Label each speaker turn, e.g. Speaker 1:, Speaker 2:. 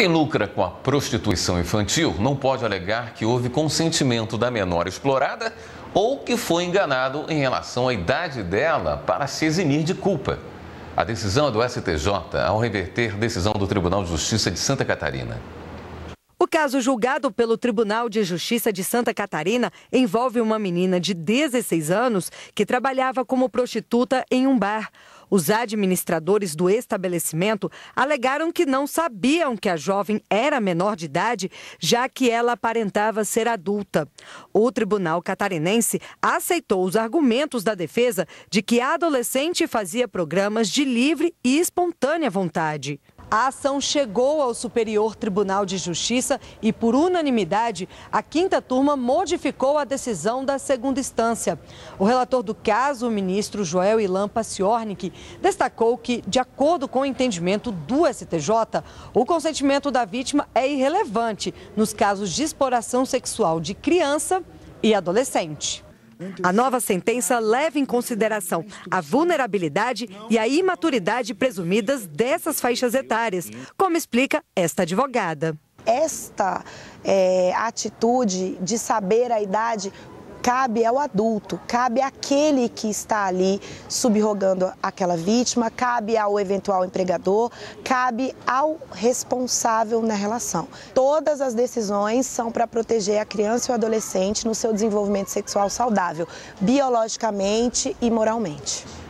Speaker 1: Quem lucra com a prostituição infantil não pode alegar que houve consentimento da menor explorada ou que foi enganado em relação à idade dela para se eximir de culpa. A decisão é do STJ ao reverter decisão do Tribunal de Justiça de Santa Catarina
Speaker 2: caso julgado pelo Tribunal de Justiça de Santa Catarina envolve uma menina de 16 anos que trabalhava como prostituta em um bar. Os administradores do estabelecimento alegaram que não sabiam que a jovem era menor de idade, já que ela aparentava ser adulta. O tribunal catarinense aceitou os argumentos da defesa de que a adolescente fazia programas de livre e espontânea vontade. A ação chegou ao Superior Tribunal de Justiça e, por unanimidade, a quinta turma modificou a decisão da segunda instância. O relator do caso, o ministro Joel Ilan Paciornik, destacou que, de acordo com o entendimento do STJ, o consentimento da vítima é irrelevante nos casos de exploração sexual de criança e adolescente. A nova sentença leva em consideração a vulnerabilidade e a imaturidade presumidas dessas faixas etárias, como explica esta advogada
Speaker 3: esta é, atitude de saber a idade cabe ao adulto, cabe àquele que está ali subrogando aquela vítima, cabe ao eventual empregador, cabe ao responsável na relação. Todas as decisões são para proteger a criança e o adolescente no seu desenvolvimento sexual saudável, biologicamente e moralmente.